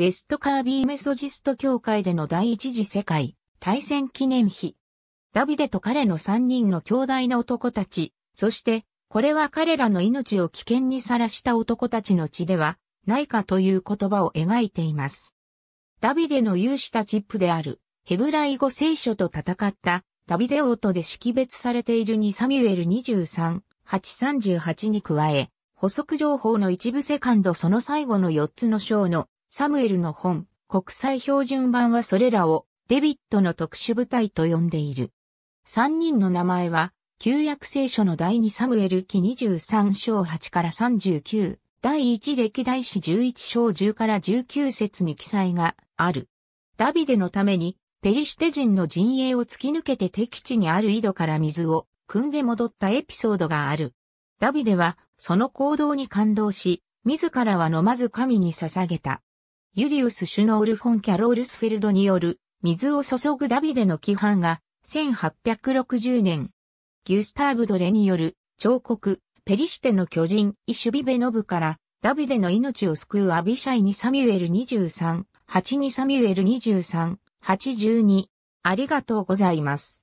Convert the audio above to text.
ウェストカービーメソジスト協会での第一次世界大戦記念碑。ダビデと彼の三人の兄弟の男たち、そしてこれは彼らの命を危険にさらした男たちの血ではないかという言葉を描いています。ダビデの勇士たちプであるヘブライ語聖書と戦ったダビデ王とで識別されている2サミュエル23、838に加え、補足情報の一部セカンドその最後の4つの章のサムエルの本、国際標準版はそれらをデビットの特殊部隊と呼んでいる。三人の名前は、旧約聖書の第2サムエル記23章8から39、第1歴代史11章10から19節に記載がある。ダビデのために、ペリシテ人の陣営を突き抜けて敵地にある井戸から水を汲んで戻ったエピソードがある。ダビデは、その行動に感動し、自らは飲まず神に捧げた。ユリウス・シュノール・フォン・キャロールスフェルドによる水を注ぐダビデの規範が1860年、ギュスターブ・ドレによる彫刻、ペリシテの巨人、イシュビベノブから、ダビデの命を救うアビシャイにサミュエル23、8にサミュエル23、82。ありがとうございます。